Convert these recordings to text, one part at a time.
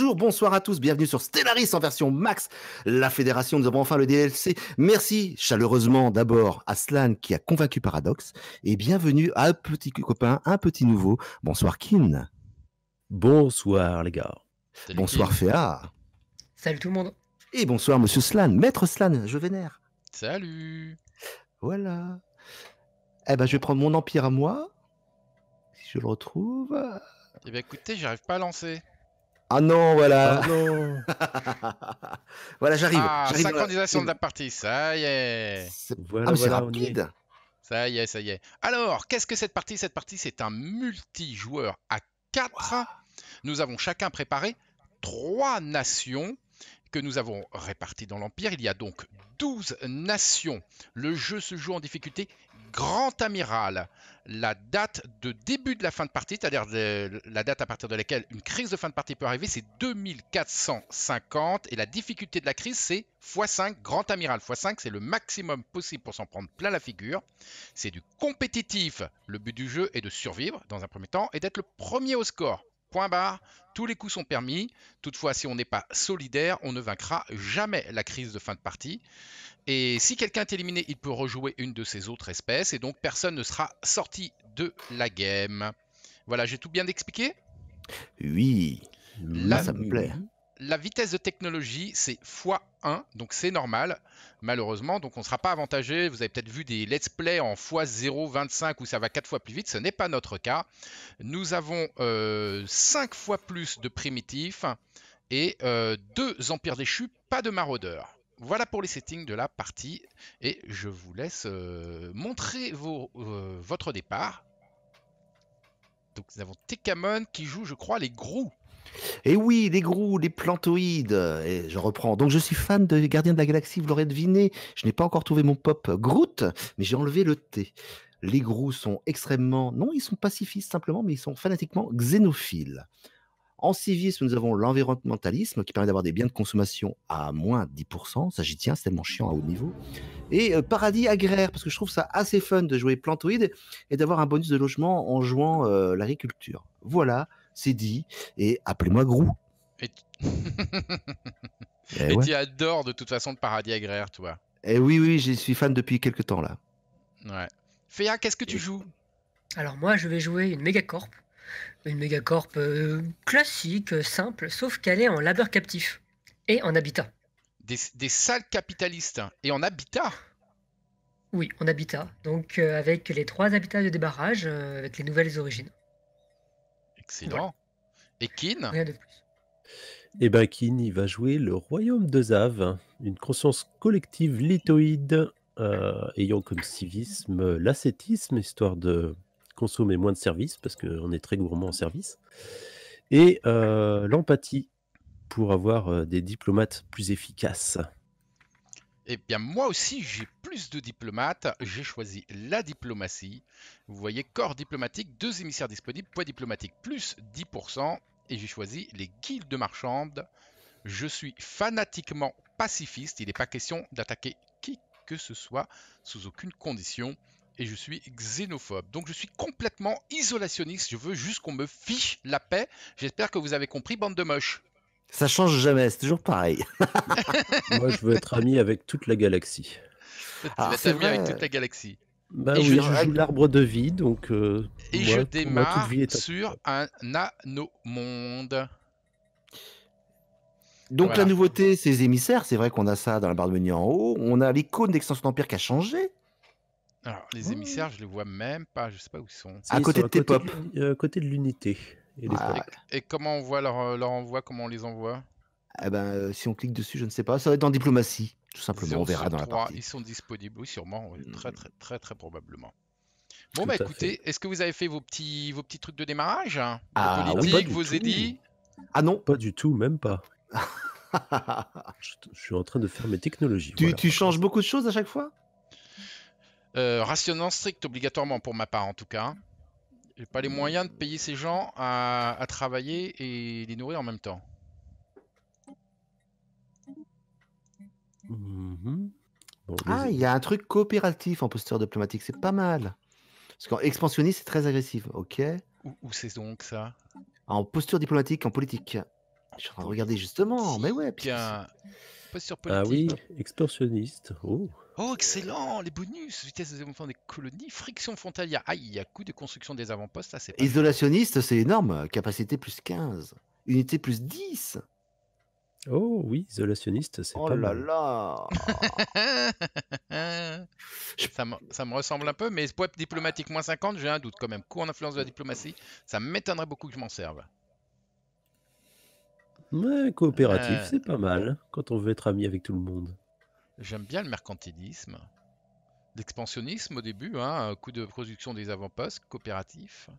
Bonjour, bonsoir à tous, bienvenue sur Stellaris en version max, la fédération, nous avons enfin le DLC. Merci chaleureusement d'abord à Slan qui a convaincu Paradox et bienvenue à un petit copain, un petit nouveau. Bonsoir Kin. Bonsoir les gars. bonsoir Féa. Salut tout le monde. Et bonsoir monsieur Slan, maître Slan, je vénère. Salut. Voilà. Eh ben je vais prendre mon empire à moi, si je le retrouve. Eh bien écoutez, j'arrive pas à lancer. Ah non, voilà. Ah voilà, j'arrive. Ah, synchronisation de la partie, ça y est. Ah, voilà, Ça y est, ça y est. Alors, qu'est-ce que cette partie Cette partie, c'est un multijoueur à 4. Nous avons chacun préparé trois nations que nous avons réparties dans l'Empire. Il y a donc 12 nations. Le jeu se joue en difficulté Grand Amiral. La date de début de la fin de partie, c'est-à-dire la date à partir de laquelle une crise de fin de partie peut arriver, c'est 2450. Et la difficulté de la crise, c'est x5, Grand Amiral x5, c'est le maximum possible pour s'en prendre plein la figure. C'est du compétitif. Le but du jeu est de survivre dans un premier temps et d'être le premier au score. Point barre, tous les coups sont permis. Toutefois, si on n'est pas solidaire, on ne vaincra jamais la crise de fin de partie. Et si quelqu'un est éliminé, il peut rejouer une de ses autres espèces. Et donc, personne ne sera sorti de la game. Voilà, j'ai tout bien expliqué Oui. Là, ça me plaît la vitesse de technologie, c'est x1, donc c'est normal, malheureusement. Donc on ne sera pas avantagé. Vous avez peut-être vu des let's play en x 0 x25, où ça va 4 fois plus vite. Ce n'est pas notre cas. Nous avons 5 euh, fois plus de primitifs et 2 euh, empires déchus, pas de maraudeurs. Voilà pour les settings de la partie. Et je vous laisse euh, montrer votre départ. Donc nous avons Tekamon qui joue, je crois, les Grou. Et eh oui, les grous, les plantoïdes, et je reprends. Donc je suis fan de Gardien de la Galaxie, vous l'aurez deviné. Je n'ai pas encore trouvé mon pop Groot, mais j'ai enlevé le T. Les grous sont extrêmement, non, ils sont pacifistes simplement, mais ils sont fanatiquement xénophiles. En civisme, nous avons l'environnementalisme qui permet d'avoir des biens de consommation à moins 10%. Ça, j'y tiens, c'est tellement chiant à haut niveau. Et euh, paradis agraire, parce que je trouve ça assez fun de jouer plantoïde et d'avoir un bonus de logement en jouant euh, l'agriculture. Voilà c'est dit, et appelez-moi Grou. Et, tu... Eh adores de toute façon le paradis agraire, toi. Et eh oui, oui, je suis fan depuis quelques temps là. Ouais. Féa, qu'est-ce que tu joues Alors moi, je vais jouer une Megacorp. Une Megacorp euh, classique, simple, sauf qu'elle est en labeur captif et en habitat. Des, salles capitalistes hein. et en habitat Oui, en habitat. Donc euh, avec les trois habitats de débarrage, euh, avec les nouvelles origines. Excellent. Et Kin Eh bien, Kin, va jouer le royaume de Zav, une conscience collective lithoïde euh, ayant comme civisme l'ascétisme, histoire de consommer moins de services, parce qu'on est très gourmand en service, et euh, l'empathie pour avoir euh, des diplomates plus efficaces. Eh bien, moi aussi, j'ai plus de diplomates. J'ai choisi la diplomatie. Vous voyez, corps diplomatique, deux émissaires disponibles, poids diplomatique plus 10%. Et j'ai choisi les guildes marchandes. Je suis fanatiquement pacifiste. Il n'est pas question d'attaquer qui que ce soit sous aucune condition. Et je suis xénophobe. Donc je suis complètement isolationniste. Je veux juste qu'on me fiche la paix. J'espère que vous avez compris, bande de moches. Ça change jamais, c'est toujours pareil. Moi, je veux être ami avec toute la galaxie. Tu veux être ami avec toute la galaxie. Bah oui, je, joue l'arbre de vie, donc. Euh, et je démarre sur un nanomonde. monde Donc la nouveauté, c'est les émissaires. C'est vrai qu'on a ça dans la barre de menu en haut. On a l'icône d'extension d'Empire qui a changé. Alors, les ah. émissaires, je les vois même pas. Je sais pas où ils sont. À côté de T-Pop. Euh, à côté de l'unité. Ah, et, comment on voit leur, euh, leur envoi Comment on les envoie eh ben, euh, si on clique dessus, je ne sais pas. Ça va être en diplomatie, tout simplement. On verra dans la partie. Ils sont disponibles, oui, sûrement, hmm. très, très, très, très probablement. Bon, bah, écoutez, est-ce que vous avez fait vos petits, vos petits trucs de démarrage La politique, vos édits ah, ah non Pas du tout, même pas. je, suis en train de faire mes technologies. Tu, changes beaucoup de choses à chaque fois euh, Rationnant strict, obligatoirement, pour ma part en tout cas. J'ai pas les moyens de payer ces gens à, travailler et les nourrir en même temps. Mhm. ah, il y a un truc coopératif en posture diplomatique, c'est pas mal. Parce qu'en expansionniste, c'est très agressif, ok. Où, c'est donc ça En posture diplomatique, en politique. Je suis en train de regarder justement, mais ouais. Bien. Ah oui, extorsionniste. Oh. oh. excellent Les bonus Vitesse des des colonies, friction frontalière. Aïe, il y a coût de construction des avant-postes. Isolationniste, c'est énorme. Capacité plus 15. Unité plus 10. Oh oui, isolationniste, c'est oh pas là là ça, me, ça, me, ressemble un peu, mais pour diplomatique moins 50, j'ai un doute quand même. Cours en influence de la diplomatie, ça m'étonnerait beaucoup que je m'en serve. Mais coopératif, euh, c'est pas mal quand on veut être ami avec tout le monde. J'aime bien le mercantilisme, l'expansionnisme au début, hein, un coup de production des avant-postes, coopératif.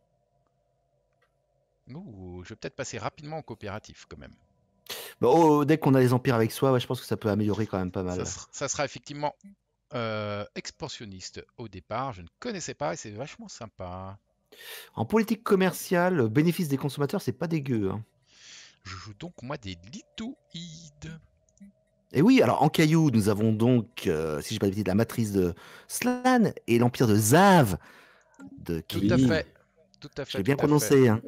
je vais peut-être passer rapidement en coopératif quand même. Bon, bah, oh, oh, dès qu'on a les empires avec soi, je pense que ça peut améliorer quand même pas mal. Ça, sera, effectivement euh, expansionniste au départ. Je ne connaissais pas et c'est vachement sympa. En politique commerciale, bénéfice des consommateurs, c'est pas dégueu. Hein. Je joue donc moi des lithoïdes. Et oui, alors en caillou, nous avons donc, euh, si je pas de la matrice de Slan et l'empire de Zav Tout à fait. Tout à fait. J'ai bien prononcé. Hein.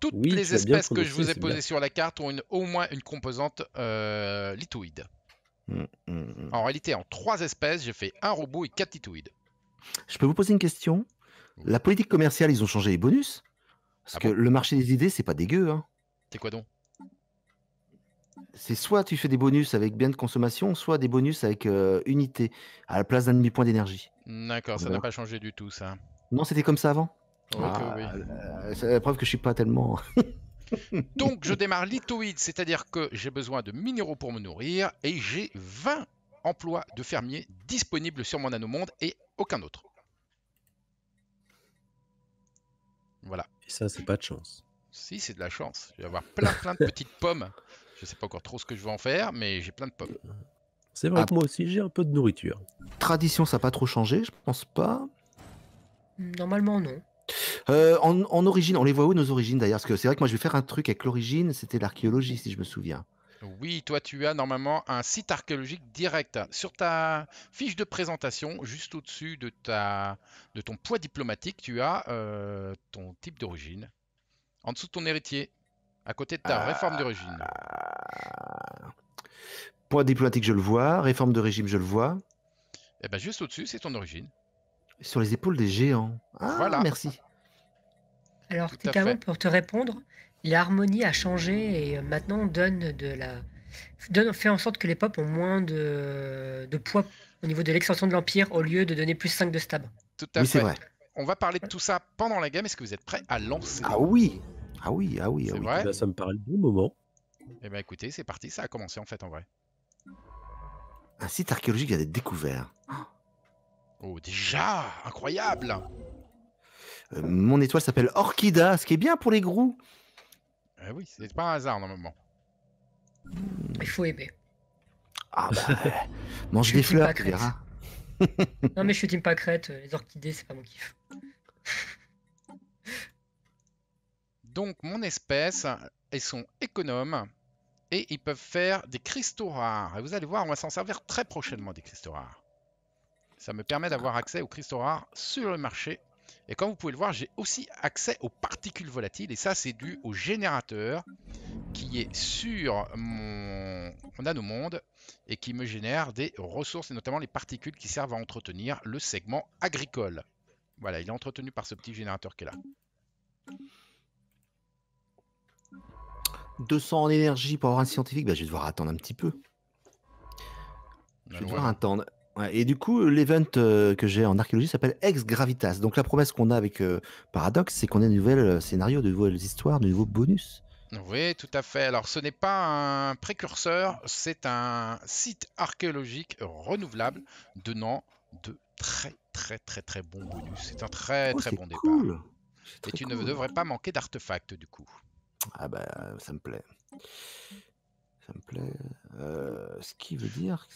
Toutes les espèces que je vous ai posées sur la carte ont au moins une composante euh, lithoïde. Mm, mm, mm. En réalité, en trois espèces, j'ai fait un robot et quatre lithoïdes. Je peux vous poser une question La politique commerciale, ils ont changé les bonus Parce ah que le marché des idées, c'est pas dégueu. Hein. C'est quoi donc c'est soit tu fais des bonus avec bien de consommation, soit des bonus avec euh, unité à la place d'un demi-point d'énergie. D'accord, ça n'a pas changé du tout, ça. Non, c'était comme ça avant. Ah, euh, c'est la preuve que je suis pas tellement. Donc, je démarre lithoïde, c'est-à-dire que j'ai besoin de minéraux pour me nourrir et j'ai 20 emplois de fermiers disponibles sur mon monde et aucun autre. Voilà. Et ça, c'est pas de chance. Si, c'est de la chance. Je vais avoir plein, plein de petites pommes je sais pas encore trop ce que je vais en faire, mais j'ai plein de pommes. C'est vrai ah. que moi aussi, j'ai un peu de nourriture. Tradition, ça n'a pas trop changé, je pense pas. Normalement, non. Euh, en, origine, on les voit où nos origines d'ailleurs Parce que c'est vrai que moi je vais faire un truc avec l'origine, c'était l'archéologie si je me souviens. Oui, toi tu as normalement un site archéologique direct. Sur ta fiche de présentation, juste au-dessus de, ta, de ton poids diplomatique, tu as euh, ton type d'origine. En dessous de ton héritier à côté de ta réforme ah. d'origine. régime. Point diplomatique, je le vois. Réforme de régime, je le vois. Et eh ben, juste au-dessus, c'est ton origine. Sur les épaules des géants. Ah, voilà. merci. Alors, pour te répondre, l'harmonie a changé et euh, maintenant donne de la. Donne, fait en sorte que les peuples ont moins de, de poids au niveau de l'extension de l'Empire au lieu de donner plus 5 de stab. Tout à fait. On va parler de tout ça pendant la game. Est-ce que vous êtes prêts à lancer Ah oui ah oui, ah oui, ah oui. Vrai bah, ça me paraît le bon moment. Eh bien écoutez, c'est parti, ça a commencé en fait en vrai. Un site archéologique a être découvert. Oh déjà Incroyable euh, Mon étoile s'appelle Orchida, ce qui est bien pour les gros Eh oui, c'est pas un hasard normalement. Il faut aimer. Ah bah, euh, mange des fleurs, tu verras. non mais je suis team pâquerette, euh, les orchidées c'est pas mon kiff. Donc mon espèce, elles sont économes et ils peuvent faire des cristaux rares. Et vous allez voir, on va s'en servir très prochainement des cristaux rares. Ça me permet d'avoir accès aux cristaux rares sur le marché. Et comme vous pouvez le voir, j'ai aussi accès aux particules volatiles. Et ça, c'est dû au générateur qui est sur mon nanomonde et qui me génère des ressources, et notamment les particules qui servent à entretenir le segment agricole. Voilà, il est entretenu par ce petit générateur qui est là. 200 en énergie pour avoir un scientifique, bah, je vais devoir attendre un petit peu. Je vais devoir attendre. et du coup, l'event euh, que j'ai en archéologie s'appelle Ex Gravitas. Donc la promesse qu'on a avec euh, Paradox, c'est qu'on ait de nouveaux euh, scénarios, de nouvelles histoires, de nouveaux bonus. Oui, tout à fait. Alors ce n'est pas un précurseur, c'est un site archéologique renouvelable donnant de très très très très bons bonus. C'est un très oh, très bon départ. Et tu ne devrais pas manquer d'artefacts du coup. Ah bah ça me plaît. Ça me plaît. Euh, ce qui veut dire...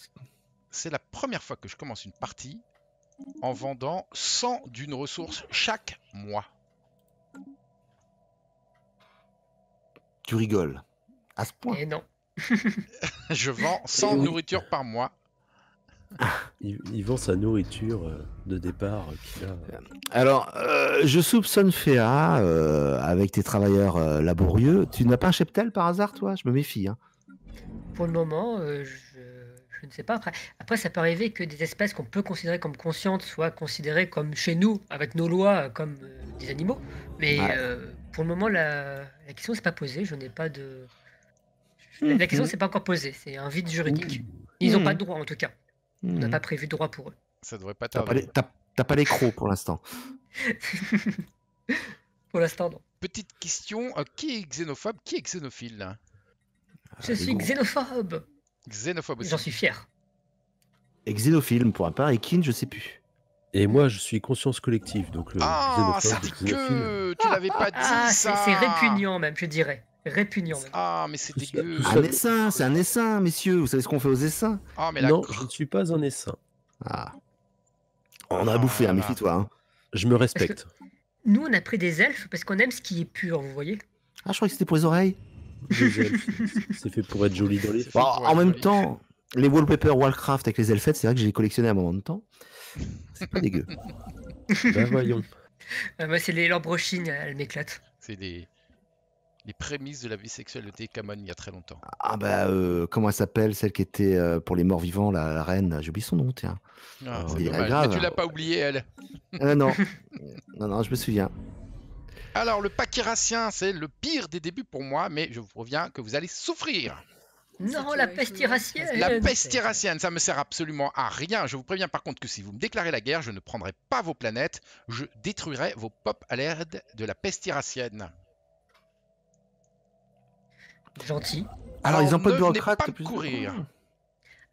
C'est la première fois que je commence une partie en vendant 100 d'une ressource chaque mois. Tu rigoles. À ce point. Et eh non. je vends 100 nourritures par mois ils vont sa nourriture euh, de départ euh, euh, Alors, je soupçonne Féa, e avec tes travailleurs laborieux. Tu n'as pas un cheptel par hasard, toi Je me méfie. Hein. Pour le moment, je, ne sais pas. Après, ça peut arriver que des espèces qu'on peut considérer comme conscientes soient considérées comme chez nous, avec nos lois, comme des animaux. Mais pour le moment, la, la question s'est pas posée. Je n'ai pas de. La question s'est pas encore posée. C'est un vide juridique. Ils n'ont hmm. pas de droit, en tout cas. On n'a hmm. pas prévu droit pour eux. Ça devrait pas tarder. T'as pas les pour l'instant. pour l'instant, non. Petite question euh, qui est xénophobe Qui est xénophile Je ah, suis xénophobe Xénophobe J'en suis fier. Et xénophile pour un part, et kin, je sais plus. Et moi, je suis conscience collective, donc ah, ça Tu l'avais pas ah, dit ça C'est répugnant même, je dirais. Répugnant. Ah, mais c'est dégueu. Un essaim, c'est un essaim, messieurs. Vous savez ce qu'on fait aux essaims ah, mais Non, je ne suis pas un essaim. Ah. ah on a bouffé, hein, méfie-toi. Hein. Je me respecte. Nous, on a pris des elfes parce qu'on aime ce qui est pur, vous voyez. Ah, je crois que c'était pour les oreilles. c'est fait pour être joli dans les... Ah, en même temps, les wallpapers Warcraft avec les elfettes, c'est vrai que j'ai collectionné à un moment de temps. C'est pas dégueu. ben voyons. Ah bah, c'est les lambrochines, euh, elles m'éclatent. C'est des les prémices de la vie de Camon il y a très longtemps. Ah bah euh, comment elle s'appelle celle qui était euh, pour les morts vivants la, reine reine J'oublie son nom tiens. Ah, euh, grave. tu l'as pas oublié elle. non. non non je me souviens. Alors le paquirassien c'est le pire des débuts pour moi mais je vous reviens que vous allez souffrir. Non, la peste iracienne. La peste iracienne, ça me sert absolument à rien. Je vous préviens par contre que si vous me déclarez la guerre, je ne prendrai pas vos planètes, je détruirai vos pop à l'aide de la peste iracienne. Gentil. Alors, ils n'ont pas de bureaucrate. courir.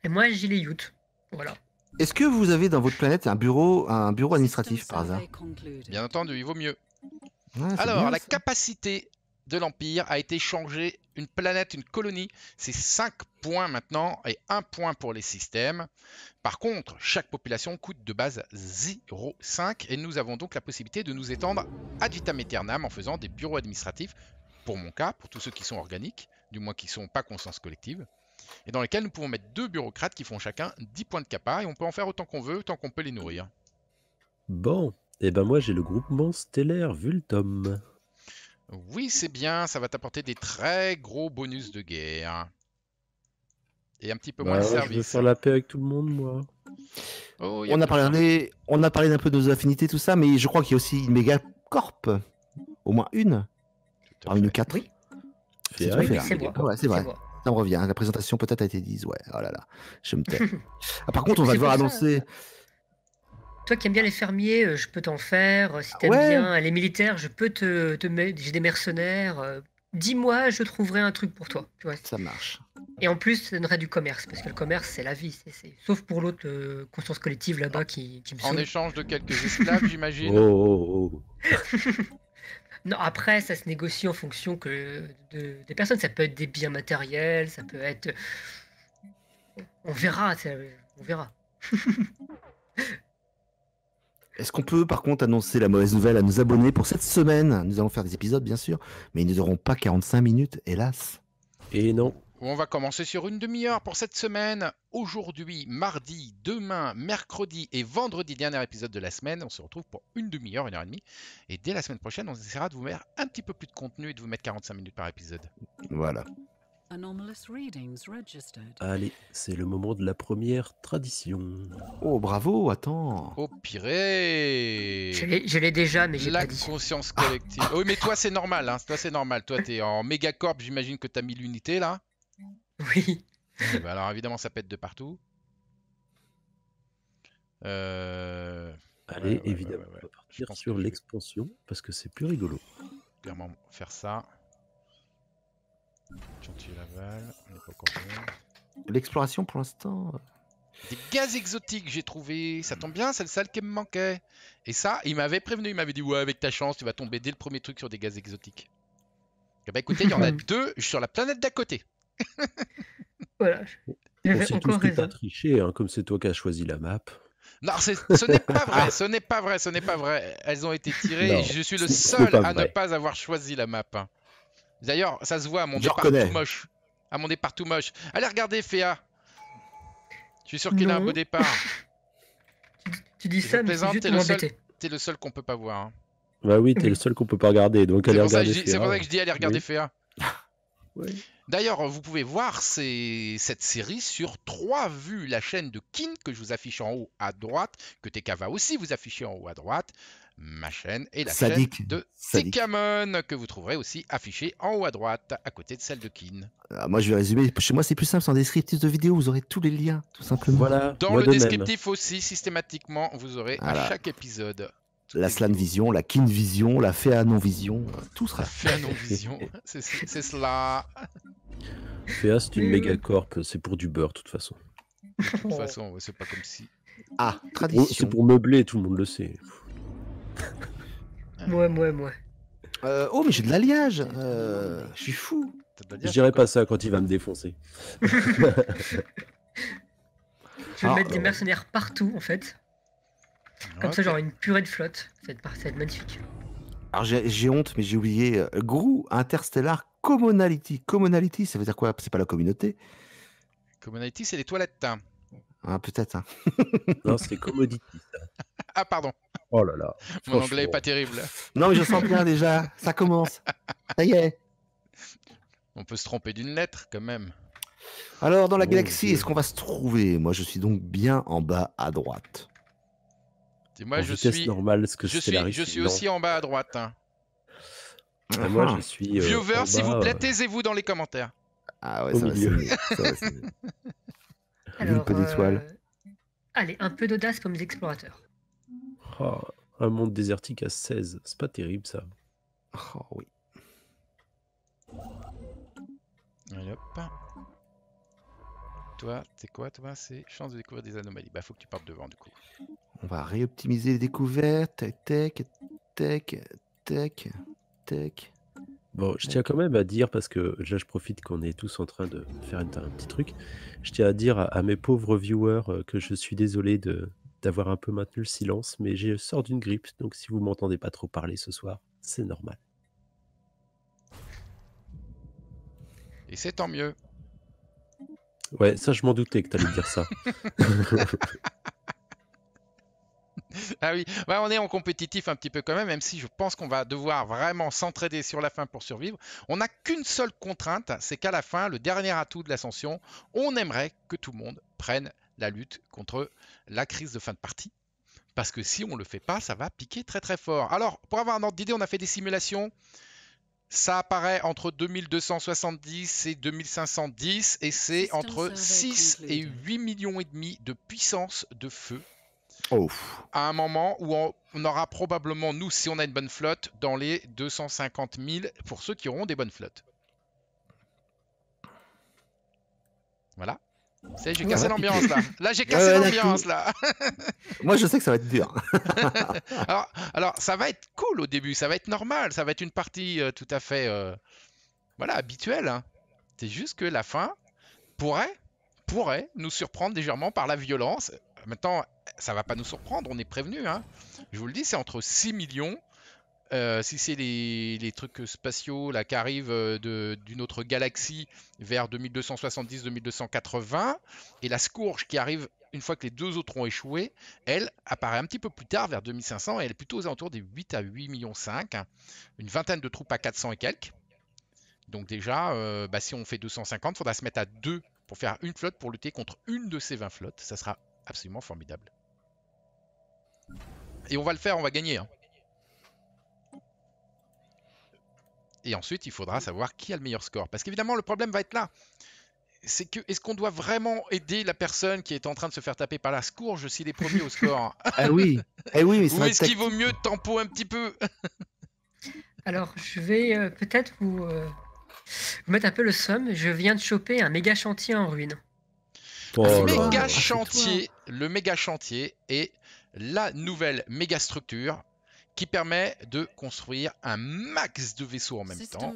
Et moi j'ai les youths. Voilà. Est-ce que vous avez dans votre planète un bureau, un bureau administratif par hasard Bien entendu, il vaut mieux. Alors, la capacité de l'Empire a été changée. Une planète, une colonie, c'est 5 points maintenant et 1 point pour les systèmes. Par contre, chaque population coûte de base 0,5 et nous avons donc la possibilité de nous étendre à vitam aeternam en faisant des bureaux administratifs pour mon cas, pour tous ceux qui sont organiques, du moins qui sont pas conscience collective, et dans lesquels nous pouvons mettre deux bureaucrates qui font chacun 10 points de capa, et on peut en faire autant qu'on veut, tant qu'on peut les nourrir. Bon, et eh ben moi j'ai le groupement stellaire Vultum. Oui, c'est bien, ça va t'apporter des très gros bonus de guerre. Et un petit peu bah moins de service. Je veux faire la paix avec tout le monde, moi. Oh, on, a parlé, on, a parlé, d'un peu de nos affinités, tout ça, mais je crois qu'il y a aussi une méga corp. Au moins une. Une une C'est vrai. c'est vrai. Ça me revient. La présentation peut-être a été dise. Ouais, oh là là, je me tais. Ah, par contre, on va devoir annoncer. Toi qui aimes bien les fermiers, euh, je peux t'en faire. Euh, si t'aimes bien les militaires, je peux te, J'ai des mercenaires. Euh. Dis-moi, je trouverai un truc pour toi. Tu vois. Ça marche. Et en plus, ça donnerait du commerce, parce que le commerce, c'est la vie. Sauf pour l'autre conscience collective là-bas qui, En échange de quelques esclaves, j'imagine. Oh, oh, oh. Non, après, ça se négocie en fonction que de, des personnes. Ça peut être des biens matériels, ça peut être. On verra, on verra. Est-ce qu'on peut par contre annoncer la mauvaise nouvelle à nos abonnés pour cette semaine Nous allons faire des épisodes bien sûr, mais ils n'auront pas 45 minutes, hélas. Et non. On va commencer sur une demi-heure pour cette semaine. Aujourd'hui, mardi, demain, mercredi et vendredi, dernier épisode de la semaine. On se retrouve pour une demi-heure, une heure et demie. Et dès la semaine prochaine, on essaiera de vous mettre un petit peu plus de contenu et de vous mettre 45 minutes par épisode. Voilà. Allez, c'est le moment de la première tradition. Oh bravo, attends. Oh piré Je l'ai déjà, mais j'ai conscience collective. Oui, mais toi c'est normal, hein. toi c'est normal. Toi t'es en corp, j'imagine que t'as mis l'unité là. Oui. Bah, alors évidemment, ça pète de partout. Euh, Allez, évidemment, on va partir sur l'expansion parce que c'est plus rigolo. Clairement, faire ça. L'exploration pour l'instant. Euh, des gaz exotiques, j'ai trouvé. Ça tombe bien, c'est le seul qui me manquait. Et ça, il m'avait prévenu, il m'avait dit Ouais, avec ta chance, tu vas tomber dès le premier truc sur des gaz exotiques. Et eh bah ben, écoutez, il y en a deux sur la planète d'à côté. voilà. Je vais encore que triché, hein, comme c'est toi qui as choisi la map. Non, ce n'est pas vrai, ce n'est pas vrai, ce n'est pas vrai. Elles ont été tirées et je suis le seul à ne pas avoir choisi la map. Hein. D'ailleurs, ça se voit à mon départ tout moche. À mon départ tout moche. Allez regarder Féa. Je suis sûr qu'il a un beau départ. tu, dis ça, mais c'est le, es le seul qu'on peut pas voir. Hein. Bah oui, t'es es le seul qu'on peut pas regarder, donc allez C'est pour ça que je dis allez regarder Féa. D'ailleurs, vous pouvez voir cette série sur trois vues. La chaîne de Kin que je vous affiche en haut à droite, que TK va aussi vous afficher en haut à droite, ma chaîne, et la chaîne de Tekamon que vous trouverez aussi affichée en haut à droite, à côté de celle de Kin. Ah, moi, je vais résumer. Chez moi, c'est plus simple. Sans descriptif de vidéo, vous aurez tous les liens, tout simplement. Voilà. Dans le descriptif aussi, systématiquement, vous aurez à chaque épisode la Slan Vision, la Kin Vision, la Féa Non Vision, euh, tout sera. Féa Non Vision, c'est cela. Féa, c'est une euh. méga corp, c'est pour du beurre, de toute façon. De toute façon, c'est pas comme si. Ah, tradition. C'est pour meubler, tout le monde le sait. ouais, ouais, euh, ouais. oh, mais j'ai de l'alliage. je suis fou. Je dirais pas ça quand il va me défoncer. je vais ah. mettre des mercenaires partout, en fait. Comme ça, j'aurai une purée de flotte. Ça va magnifique. Alors j'ai honte, mais j'ai oublié. Euh, Grou, Interstellar, Commonality. Commonality, ça veut dire quoi C'est pas la communauté Commonality, c'est les toilettes. Ah, peut-être. Hein. non, c'est Commodity. ah, pardon. Oh là là. Mon anglais est pas terrible. Non, mais je sens bien déjà. Ça commence. Ça y est. On peut se tromper d'une lettre quand même. Alors, dans la oh galaxie, est-ce qu'on va se trouver Moi, je suis donc bien en bas à droite. Et moi, je suis, ce que je suis, je suis aussi en bas à droite. Hein. Ah, ah. euh, Viewer, suis. Viewers, s'il vous plaît, euh, taisez-vous dans les commentaires. Ah ouais, ça va, euh, Allez, un peu d'audace comme mes explorateurs. Oh, un monde désertique à 16, c'est pas terrible ça. Oh oui. Toi, c'est quoi toi C'est chance de découvrir des anomalies. Bah faut que tu partes devant du coup. On va réoptimiser les découvertes. tech, tech, tech, tac, Bon, je tiens quand même à dire, parce que là je profite qu'on est tous en train de faire un petit truc, je tiens à dire à, mes pauvres viewers euh, que je suis désolé d'avoir un peu maintenu le silence, mais je sors d'une grippe, donc si vous m'entendez pas trop parler ce soir, c'est normal. Et c'est tant mieux. Ouais, ça je m'en doutais que tu t'allais dire ça. ah oui, bah, on est en compétitif un petit peu quand même, même si je pense qu'on va devoir vraiment s'entraider sur la fin pour survivre. On n'a qu'une seule contrainte, c'est qu'à la fin, le dernier atout de l'ascension, on aimerait que tout le monde prenne la lutte contre la crise de fin de partie. Parce que si on ne le fait pas, ça va piquer très très fort. Alors, pour avoir un ordre d'idée, on a fait des simulations. Ça apparaît entre 2270 et 2510 et c'est entre 6 et 8 millions et demi de puissance de feu Oh, à un moment où on, aura probablement, nous, si on a une bonne flotte, dans les 250 000 pour ceux qui auront des bonnes flottes. Voilà. j'ai cassé l'ambiance là. Là, j'ai cassé l'ambiance là. Moi, je sais que ça va être dur. alors, alors, ça va être cool au début, ça va être normal, ça va être une partie euh, tout à fait euh, voilà, habituelle. Hein. C'est juste que la fin pourrait, pourrait nous surprendre légèrement par la violence. Maintenant, ça va pas nous surprendre, on est prévenu. Hein. Je vous le dis, c'est entre 6 millions. Euh, si c'est les, trucs spatiaux qui arrivent euh, d'une autre galaxie vers 2270-2280, et la scourge qui arrive une fois que les deux autres ont échoué, elle apparaît un petit peu plus tard, vers 2500, et elle est plutôt aux alentours des 8 à 8 millions 5, hein. une vingtaine de troupes à 400 et quelques. Donc déjà, euh, bah, si on fait 250, il faudra se mettre à 2 pour faire une flotte pour lutter contre une de ces 20 flottes. Ça sera absolument formidable. Et on va le faire, on va gagner. Hein. Et ensuite, il faudra savoir qui a le meilleur score. Parce qu'évidemment, le problème va être là. C'est que, est-ce qu'on doit vraiment aider la personne qui est en train de se faire taper par la scourge s'il est premiers au score Ah oui, eh oui mais Ou est-ce qu'il vaut mieux tempo un petit peu Alors, je vais euh, peut-être euh, vous, mettre un peu le somme. Je viens de choper un méga chantier en ruine. le oh méga chantier, le méga chantier est la nouvelle mégastructure qui permet de construire un max de vaisseaux en même temps.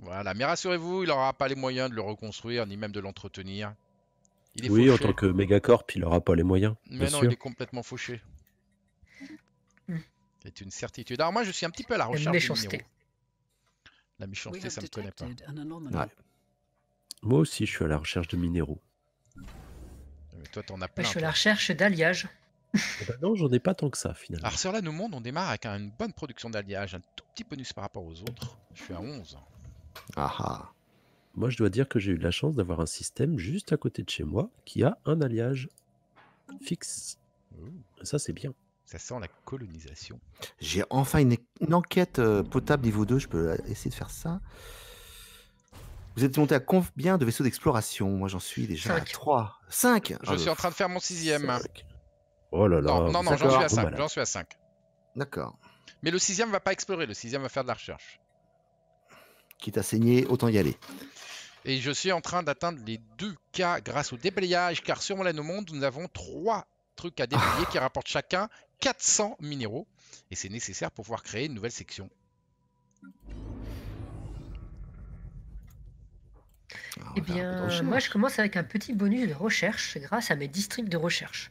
Voilà, mais rassurez-vous, il n'aura pas les moyens de le reconstruire ni même de l'entretenir. Il est oui, en tant que mégacorp, il n'aura pas les moyens. Mais non, il est complètement fauché. C'est une certitude. Alors moi, je suis un petit peu à la recherche. La méchanceté. la méchanceté, ça ne me connaît pas. Ouais. Moi aussi, je suis à la recherche de minéraux. Mais toi, as je suis à la recherche d'alliage. Eh ben non, j'en ai pas tant que ça finalement. Alors, sur là nous monde, on démarre avec une bonne production d'alliage, un tout petit bonus par rapport aux autres. Je suis à 11. Ah, ah Moi, je dois dire que j'ai eu la chance d'avoir un système juste à côté de chez moi qui a un alliage fixe. Ça, c'est bien. Ça sent la colonisation. J'ai enfin une, enquête euh, potable niveau 2, je peux essayer de faire ça. Vous êtes monté à combien de vaisseaux d'exploration Moi, j'en suis déjà à 3. 5 Je ah, bah, suis en train de faire mon sixième. Oh là là. Non, non, non j'en suis à 5. Bah, d'accord. Mais le sixième va pas explorer, le sixième va faire de la recherche. Quitte à saigner, autant y aller. Et je suis en train d'atteindre les 2 k grâce au déblayage, car sur mon monde, nous avons 3 trucs à déblayer qui rapportent chacun 400 minéraux. Et c'est nécessaire pour pouvoir créer une nouvelle section. Ah, eh bien, moi, je commence avec un petit bonus de recherche grâce à mes districts de recherche.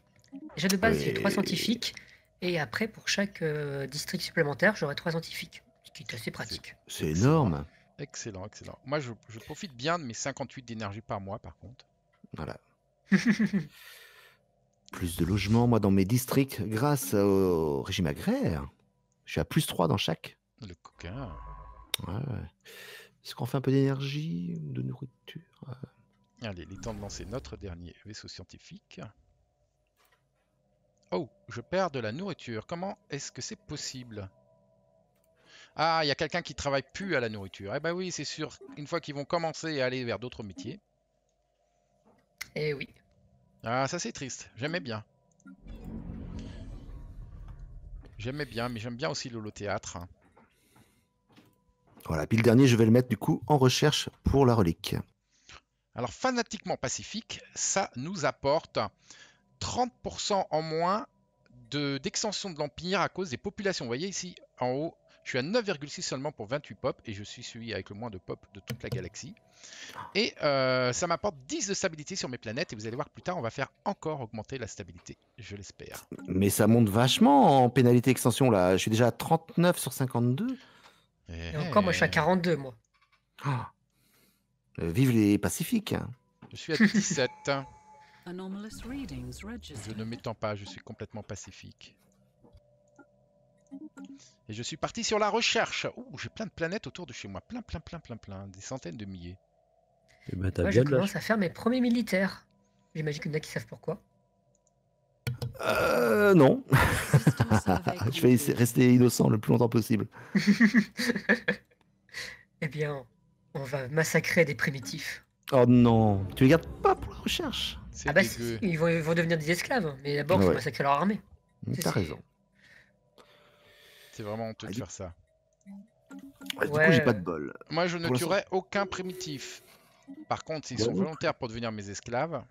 Déjà de base, j'ai trois scientifiques, et après, pour chaque euh, district supplémentaire, j'aurai trois scientifiques, ce qui est assez pratique. C'est énorme. Excellent, excellent. Moi, je, profite bien de mes 58 d'énergie par mois, par contre. Voilà. plus de logements, moi, dans mes districts, grâce au régime agraire. Je suis à plus 3 dans chaque. Le coquin. Ouais, ouais. Est-ce qu'on fait un peu d'énergie de nourriture euh Allez, il est temps de lancer notre dernier vaisseau scientifique. Oh, je perds de la nourriture. Comment est-ce que c'est possible Ah, il y a quelqu'un qui travaille plus à la nourriture. Eh ben oui, c'est sûr. Une fois qu'ils vont commencer à aller vers d'autres métiers. Eh oui. Ah, ça c'est triste. J'aimais bien. J'aimais bien, mais j'aime bien aussi le théâtre. Voilà, puis le dernier, je vais le mettre du coup en recherche pour la relique. Alors, fanatiquement pacifique, ça nous apporte 30% en moins d'extension de, l'Empire à cause des populations. Vous voyez ici en haut, je suis à 9,6 seulement pour 28 pop et je suis celui avec le moins de pop de toute la galaxie. Et euh, ça m'apporte 10 de stabilité sur mes planètes et vous allez voir plus tard on va faire encore augmenter la stabilité, je l'espère. Mais ça monte vachement en pénalité extension là, je suis déjà à 39 sur 52. Eh, Et, encore, moi, je suis à 42, eh. moi. Ah. Euh, vive les Pacifiques. Je suis à 17. je ne m'étends pas, je suis complètement pacifique. Et je suis parti sur la recherche. j'ai plein de planètes autour de chez moi. Plein, plein, plein, plein, plein. Des centaines de milliers. Et eh ben, je commence à faire mes premiers militaires. J'imagine qu'il y en a qui savent pourquoi. Euh, non. je vais rester innocent le plus longtemps possible. eh bien, on va massacrer des primitifs. Oh non, tu les gardes pas pour la recherche. Ah bah si, ils vont, devenir des esclaves, hein. mais d'abord on va massacrer leur armée. T'as raison. C'est vraiment honteux de faire ça. du coup, j'ai pas de bol. Moi, je ne tuerai aucun primitif. Par contre, s'ils sont bah, volontaires pour devenir mes esclaves,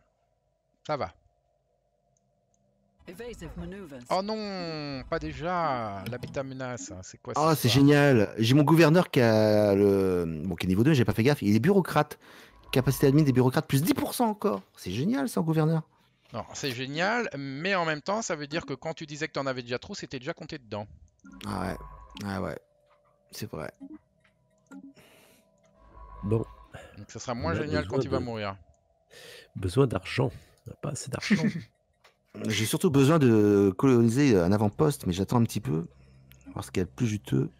ça va. Oh non, pas déjà L'habitat menace, hein, c'est quoi ça Oh, c'est génial J'ai mon gouverneur qui a le... Bon, est niveau 2, j'ai pas fait gaffe, il est bureaucrate. Capacité admin des bureaucrates, plus 10% encore C'est génial ça, gouverneur Non, c'est génial, mais en même temps, ça veut dire que quand tu disais que t'en avais déjà trop, c'était déjà compté dedans. Ah ouais, ah ouais, c'est vrai. Bon. Donc ça sera moins génial quand il va mourir. Besoin d'argent, pas assez d'argent J'ai surtout besoin de coloniser un avant-poste, mais j'attends un petit peu. Voir ce qu'il y plus juteux.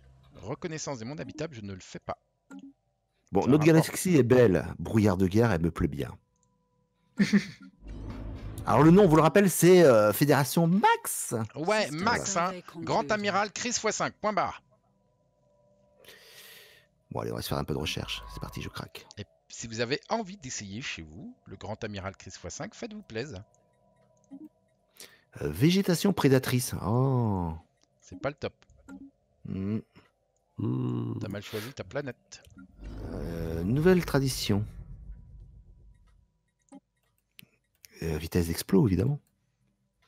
Reconnaissance des mondes habitables, je ne le fais pas. Bon, notre galaxie est belle. Brouillard de guerre, elle me plaît bien. Alors le nom, vous le rappelle, c'est euh, Fédération Max. Ouais, Max, hein. Grand Amiral Chris x5, point barre. Bon, allez, on va se faire un peu de recherche. C'est parti, je craque. Et si vous avez envie d'essayer chez vous, le Grand Amiral Chris x5, faites-vous plaisir végétation prédatrice. Oh. C'est pas le top. Hmm. Hmm. T'as mal choisi ta planète. Euh, nouvelle tradition. Euh, vitesse d'explo, évidemment.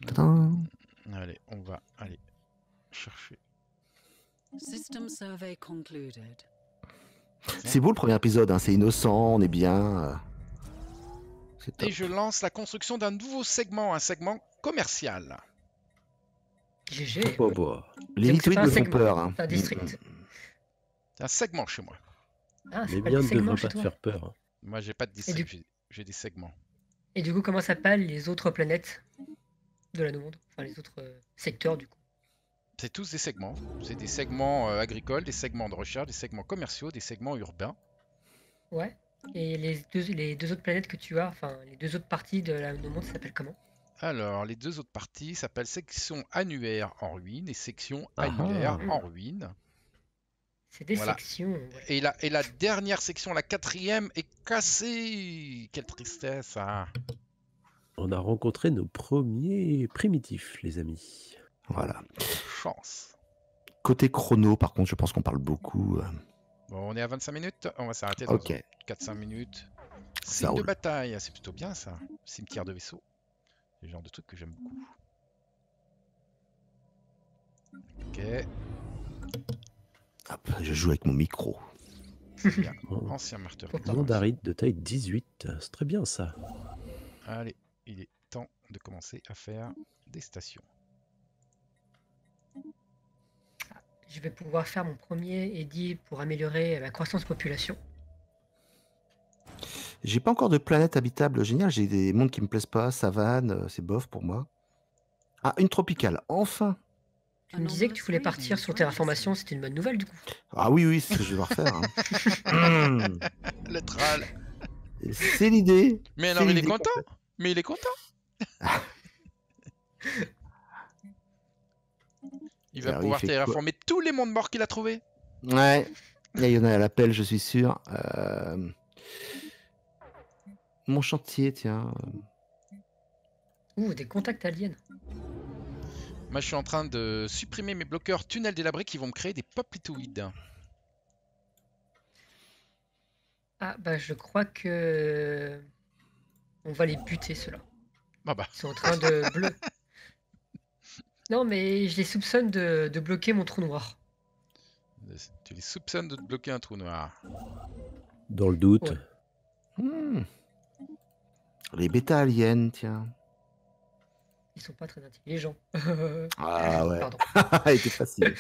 Tadam hmm. Allez, on va aller chercher. System survey concluded. C'est beau le premier épisode, hein. c'est innocent, on est bien. Euh, Et je lance la construction d'un nouveau segment, un segment commercial. GG. Les font peur. C'est un hein. mm, mm. un segment chez moi. Ah, les bien ne pas te faire peur. Hein. Moi, j'ai pas de district, j'ai des segments. Et du coup, comment s'appellent les autres planètes de la nouvelle Enfin, les autres euh, secteurs, du coup. C'est tous des segments. C'est des segments euh, agricoles, des segments de recherche, des segments commerciaux, des segments urbains. Ouais. Et les deux, les deux autres planètes que tu as, enfin, les deux autres parties de la nouvelle Monde s'appelle comment alors, les deux autres parties s'appellent section annuaire en ruine et section ah ah. annuaire en ruine. C'est des sections. Et la, et la dernière section, la quatrième, est cassée. Quelle tristesse. Hein. On a rencontré nos premiers primitifs, les amis. Voilà. Chance. Côté chrono, par contre, je pense qu'on parle beaucoup. Euh. Bon, on est à 25 minutes. On va s'arrêter dans 4-5 minutes. Signe de bataille. Ah, c'est plutôt bien ça. Cimetière de vaisseau genre de trucs que j'aime beaucoup. Ok. Hop, je joue avec mon micro. Oh. Ancien marteur. de taille 18, c'est très bien ça. Allez, il est temps de commencer à faire des stations. Je vais pouvoir faire mon premier édit pour améliorer la croissance population. J'ai pas encore de planète habitable géniale. J'ai des mondes qui me plaisent pas. Savane, euh, c'est bof pour moi. Ah, une tropicale, enfin ah Tu me disais que tu voulais partir sur Terraformation, c'était une bonne nouvelle du coup. Ah oui, oui, c'est ce que je vais refaire. Hein. C'est l'idée Mais alors il est content Mais il est content Il va pouvoir terraformer tous les mondes morts qu'il a trouvés Ouais, il y en a à l'appel, je suis sûr. Euh... Mon chantier, tiens. Ouh, des contacts aliens. Moi, je suis en train de supprimer mes bloqueurs tunnels délabrés qui vont me créer des poplitoïdes. Ah, bah, je crois que. On va les buter, ceux-là. Ah, bah. Ils sont en train de. Bleu... non, mais je les soupçonne de, bloquer mon trou noir. Tu les soupçonnes de bloquer un trou noir. Dans le doute. Hmm les bêta aliens, tiens. Ils sont pas très intelligents. Ah, ah ouais.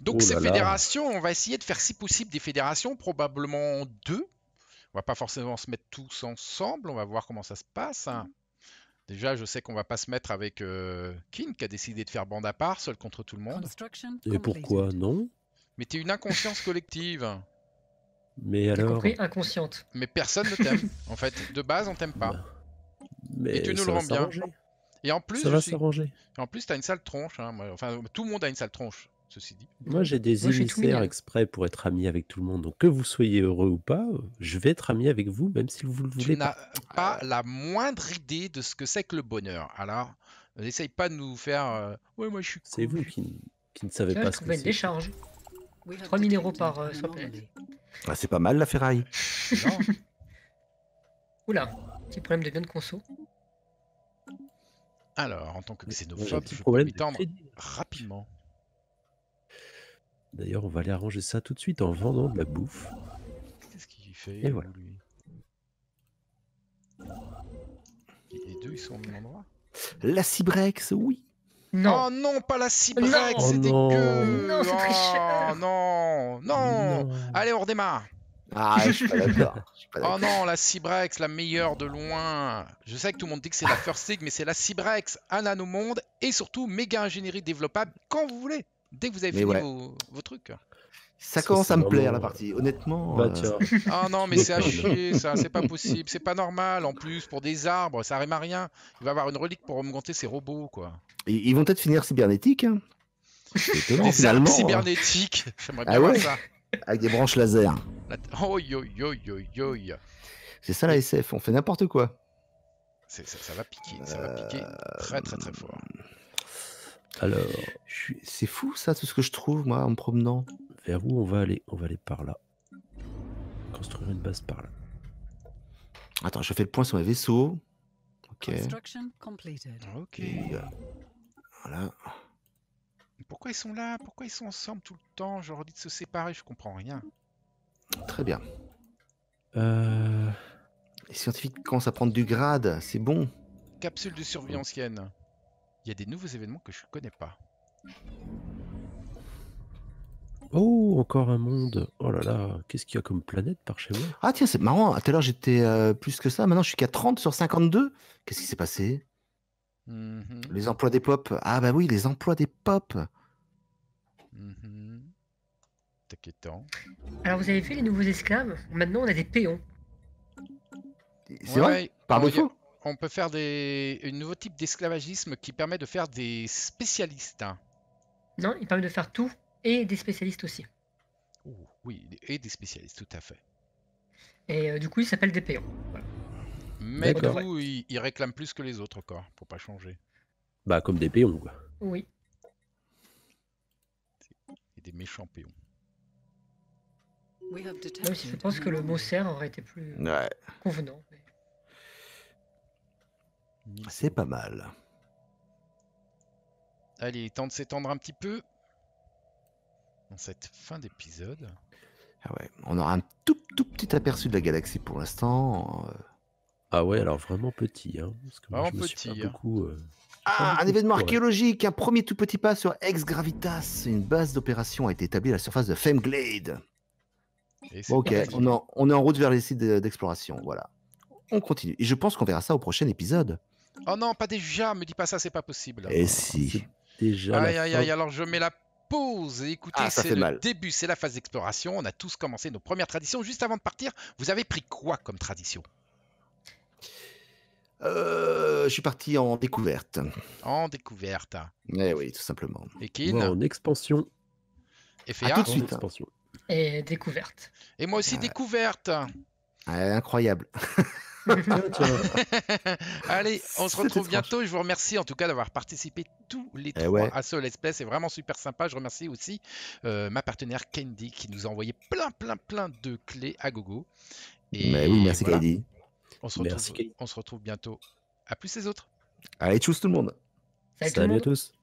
Donc oh ces fédérations, on va essayer de faire si possible des fédérations, probablement deux. On va pas forcément se mettre tous ensemble, on va voir comment ça se passe. Hein. Mm-hmm. Déjà, je sais qu'on va pas se mettre avec euh, King qui a décidé de faire bande à part, seul contre tout le monde. Et pourquoi non Mais t'es une inconscience collective. Mais alors. inconsciente. Mais personne ne t'aime. en fait, de base, on t'aime pas. Ah. Mais et tu nous le rends bien. Et en plus, ça va En plus, t'as une sale tronche. Hein. Enfin, tout le monde a une sale tronche, ceci dit. Moi, j'ai des émissaires exprès pour être ami avec tout le monde. Donc, que vous soyez heureux ou pas, je vais être ami avec vous, même si vous le voulez. Tu n'as pas. la moindre idée de ce que c'est que le bonheur. Alors, n'essaye pas de nous faire. Euh, ouais, moi, je suis. C'est vous qui, ne savez pas ce que c'est. décharge. 3000 euros par euh, ah, c'est pas mal la ferraille. Oula, petit problème de gun de conso. Alors, en tant que xénophobe, je peux m'y rapidement. D'ailleurs, on va aller arranger ça tout de suite en vendant de la bouffe. Qu'est-ce qu'il fait Et voilà. lui Les deux, ils sont au même endroit La Cibrex, oui non. Oh non, pas la Cibrex, c'était que... Non, oh, oh non, non, non Allez, on redémarre ah, oh non, la Cybrex, la meilleure de loin. Je sais que tout le monde dit que c'est la First League, mais c'est la Cybrex, un nanomonde, monde et surtout méga ingénierie développable quand vous voulez, dès que vous avez fini vos, trucs. Ça commence à me plaire la partie, euh, honnêtement. Bah, euh, ah non, mais c'est à chier, ça, c'est pas possible, c'est pas normal. En plus, pour des arbres, ça rime à rien. Il va avoir une relique pour augmenter ses robots, quoi. Ils vont peut-être finir cybernétique. Hein. finalement. Hein. cybernétique, j'aimerais ah bien ah ouais. Avec des branches laser. Oh, yo, yo, yo, yo. C'est ça la SF, on fait n'importe quoi. Ça, va piquer, ça va piquer euh, très très très fort. Alors, c'est fou ça, tout ce que je trouve moi en me promenant. Vers où on va aller On va aller par là. Construire une base par là. Attends, je fais le point sur mes vaisseaux. Ok. Ok. Euh, voilà pourquoi ils sont là Pourquoi ils sont ensemble tout le temps Je leur de se séparer, je comprends rien. Très bien. Euh, les scientifiques commencent à prendre du grade, c'est bon. Capsule de survie ancienne. Il y a des nouveaux événements que je connais pas. Oh, encore un monde. Oh là là, qu'est-ce qu'il y a comme planète par chez vous Ah tiens, c'est marrant. Tout à l'heure, j'étais euh, plus que ça. Maintenant, je suis qu'à 30 sur 52. Qu'est-ce qui s'est passé mhm. Les emplois des pop. Ah bah oui, les emplois des pop. Mm-hmm. Alors vous avez fait les nouveaux esclaves Maintenant on a des péons. C'est vrai Par on peut faire des... un nouveau type d'esclavagisme qui permet de faire des spécialistes. Non, il permet de faire tout et des spécialistes aussi. Oh, oui, et des spécialistes, tout à fait. Et euh, du coup, il s'appelle des péons. Mais du coup, il, plus que les autres, encore, pour pas changer. Bah, comme des péons, quoi. Oui mes champions je pense que le mot cerf aurait été plus convenant. C'est pas mal. Allez, il temps de s'étendre un petit peu dans cette fin d'épisode. Ah ouais, on aura un tout, tout petit aperçu de la galaxie pour l'instant. Euh. Ah ouais, alors vraiment petit. Hein, je suis pas hein. beaucoup, euh, ah, un événement archéologique, un premier tout petit pas sur Ex Gravitas. Une base d'opération a été établie à la surface de Femglade. Ok, on, est en route vers les sites d'exploration. Voilà. On continue. Et je pense qu'on verra ça au prochain épisode. Oh non, pas déjà. Me dis pas ça, c'est pas possible. Et eh si. Déjà. Aïe, aïe, aïe. Alors je mets la pause. écoutez, ah, c'est le début, c'est la phase d'exploration. On a tous commencé nos premières traditions. Juste avant de partir, vous avez pris quoi comme tradition euh, je suis parti en découverte. En découverte. Eh oui, tout simplement. Et En expansion. Et tout de suite. Et découverte. Et moi aussi, euh, découverte. incroyable. Allez, on se retrouve bientôt. Je vous remercie en tout cas d'avoir participé tous les eh trois à ce Espèce. C'est vraiment super sympa. Je remercie aussi euh, ma partenaire Candy qui nous a envoyé plein, plein, plein de clés à gogo. Mais oui, merci voilà. On se retrouve, on se retrouve bientôt. À plus les autres. Allez, tchuss tout le monde. Salut, à tous.